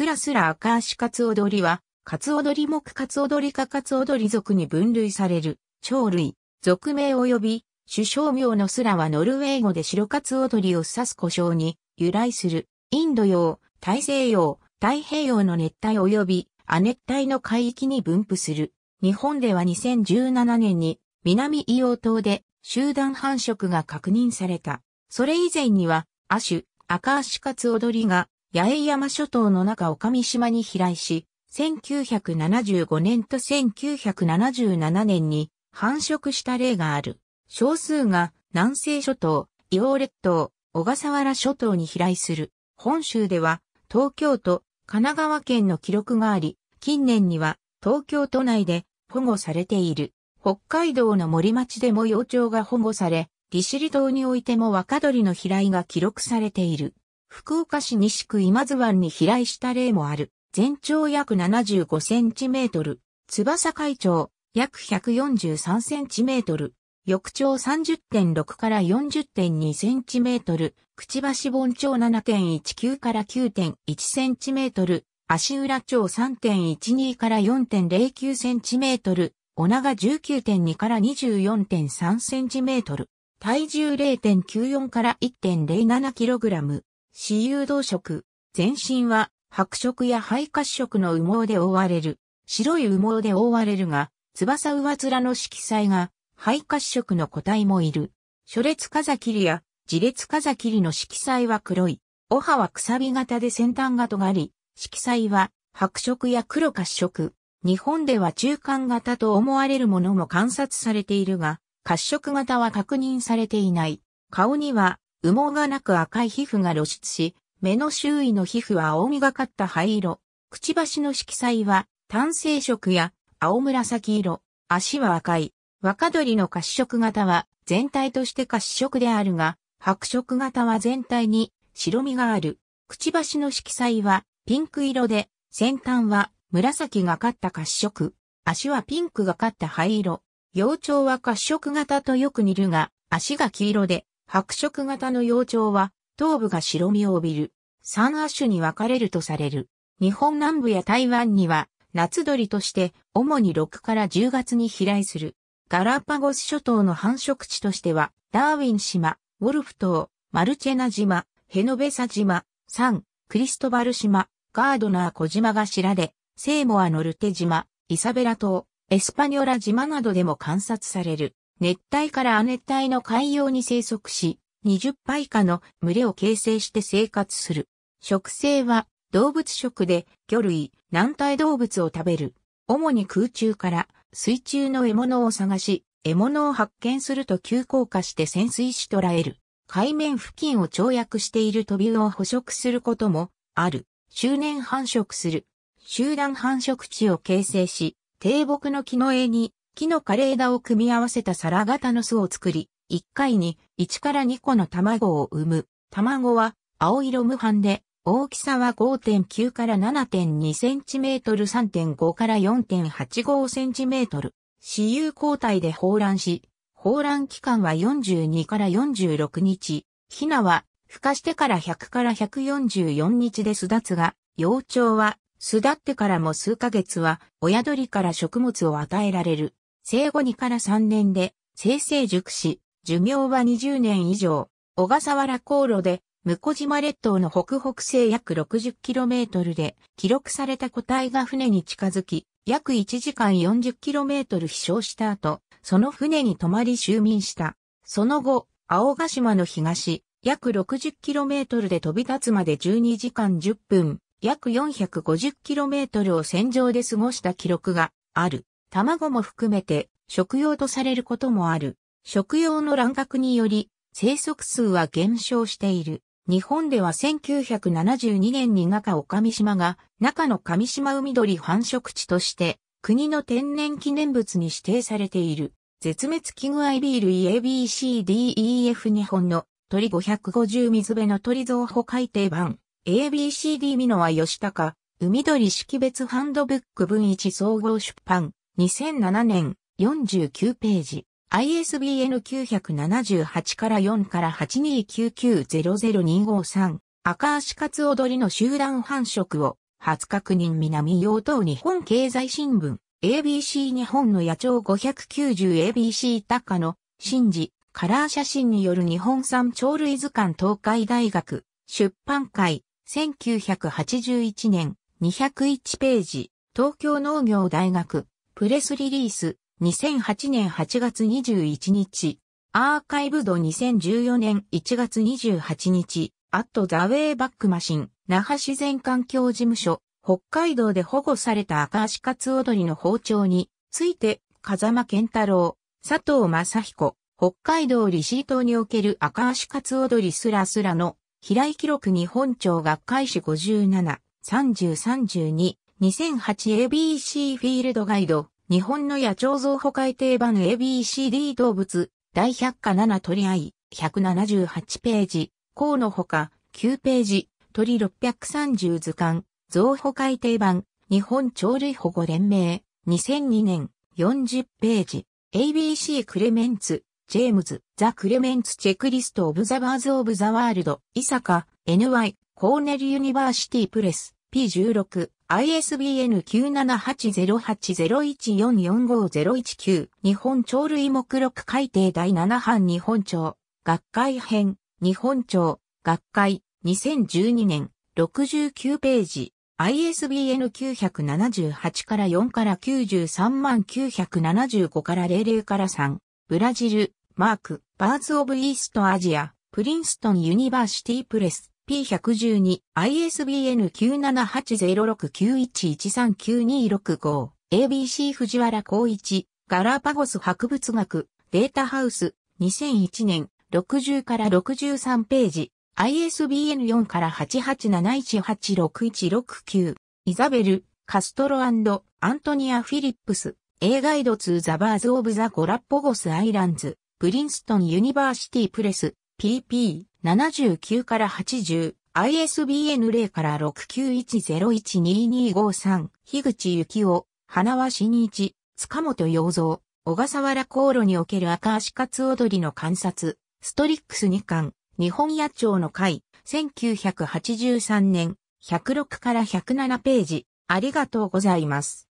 すらすら赤足カツオドリは、カツオドリ目カツオドリ科カツオドリ属に分類される、鳥類、属名及び、首相名のスラはノルウェー語で白カツオドリを指す故障に由来する、インド洋、大西洋、太平洋の熱帯及び亜熱帯の海域に分布する。日本では2017年に南硫黄島で集団繁殖が確認された。それ以前には、亜種、赤足カツオドリが八重山諸島の中岡見島に飛来し、1975年と1977年に繁殖した例がある。少数が南西諸島、伊王列島、小笠原諸島に飛来する。本州では東京都、神奈川県の記録があり、近年には東京都内で保護されている。北海道の森町でも幼鳥が保護され、利尻島においても若鳥の飛来が記録されている。福岡市西区今津湾に飛来した例もある。全長約75センチメートル。翼海長、約143センチメートル。翼長30.6から40.2センチメートル。くちばし盆長7.19から9.1センチメートル。足裏長3.12から4.09センチメートル。お長19.2から24.3センチメートル。体重0.94から1.07キログラム。死有動色。全身は白色や肺褐色の羽毛で覆われる。白い羽毛で覆われるが、翼上面の色彩が肺褐色の個体もいる。初列ザキりや自列ザキりの色彩は黒い。お葉はくさび型で先端が尖り、色彩は白色や黒褐色。日本では中間型と思われるものも観察されているが、褐色型は確認されていない。顔には羽毛がなく赤い皮膚が露出し、目の周囲の皮膚は青みがかった灰色。くちばしの色彩は単性色や青紫色。足は赤い。若鳥の褐色型は全体として褐色であるが、白色型は全体に白みがある。くちばしの色彩はピンク色で、先端は紫がかった褐色。足はピンクがかった灰色。幼鳥は褐色型とよく似るが、足が黄色で、白色型の幼鳥は、頭部が白身を帯びる。三亜種に分かれるとされる。日本南部や台湾には、夏鳥として、主に6から10月に飛来する。ガラパゴス諸島の繁殖地としては、ダーウィン島、ウォルフ島、マルチェナ島、ヘノベサ島、サン、クリストバル島、ガードナー小島が知られ、セーモアノルテ島、イサベラ島、エスパニョラ島などでも観察される。熱帯から亜熱帯の海洋に生息し、20羽以下の群れを形成して生活する。食性は動物食で魚類、軟体動物を食べる。主に空中から水中の獲物を探し、獲物を発見すると急降下して潜水し捕らえる。海面付近を跳躍しているトビウオを捕食することもある。周年繁殖する。集団繁殖地を形成し、低木の木の絵に木の枯れ枝を組み合わせた皿型の巣を作り、1回に1から2個の卵を産む。卵は青色無斑で、大きさは5.9から7.2センチメートル3.5から4.85センチメートル。私有交代で放卵し、放卵期間は42から46日。ヒナは、孵化してから100から144日で巣立つが、幼鳥は、巣立ってからも数ヶ月は、親鳥から食物を与えられる。生後2から3年で、生成熟し、寿命は20年以上、小笠原航路で、向島列島の北北西約 60km で、記録された個体が船に近づき、約1時間 40km 飛翔した後、その船に泊まり就民した。その後、青ヶ島の東、約 60km で飛び立つまで12時間10分、約 450km を戦場で過ごした記録がある。卵も含めて食用とされることもある。食用の乱獲により生息数は減少している。日本では1972年に中岡上島が中の上島海鳥繁殖地として国の天然記念物に指定されている。絶滅危惧アビール ABCDEF 日本の鳥550水辺の鳥造歩改訂版 ABCD 美濃は吉高海鳥識別ハンドブック文一総合出版2007年、49ページ。ISBN 978から4から829900253。赤足カツ踊りの集団繁殖を、初確認南洋東日本経済新聞。ABC 日本の野鳥 590ABC 高野、真治、カラー写真による日本産鳥類図鑑東海大学、出版会、1981年、201ページ、東京農業大学、プレスリリース、2008年8月21日、アーカイブド2014年1月28日、アットザウェイバックマシン、那覇自然環境事務所、北海道で保護された赤足カツオドリの包丁について、風間健太郎、佐藤正彦、北海道利尻島における赤足カツオドリスラスラの平井記録日本庁学会誌57、3032、2008ABC フィールドガイド、日本の野鳥造歩改訂版 ABCD 動物、大百科7合い、178ページ、項のほか、9ページ、鳥630図鑑、造歩改訂版、日本鳥類保護連盟、2002年、40ページ、ABC クレメンツ、ジェームズ、ザ・クレメンツ・チェックリスト・オブ・ザ・バーズ・オブ・ザ・ワールド、イサカ、NY、コーネル・ユニバーシティ・プレス、P16、ISBN 9780801445019日本鳥類目録改定第7版日本鳥学会編日本鳥学会2012年69ページ ISBN 978から4から93万975から00から3ブラジルマークバーズオブイーストアジアプリンストンユニバーシティプレス P112、ISBN 9780691139265、ABC 藤原光一、ガラパゴス博物学、データハウス、2001年、60から63ページ、ISBN 4から8871861669、イザベル、カストロアントニア・フィリップス、A ガイドツーザバーズ・オブザ・ゴラッポゴス・アイランズ、プリンストン・ユニバーシティ・プレス、PP。79から80、ISBN 0から6 9 1 0 1 2 2 5 3樋口幸夫、花輪新一、塚本洋蔵、小笠原航路における赤足カツ踊りの観察、ストリックス2巻、日本野鳥の会、1983年、106から107ページ、ありがとうございます。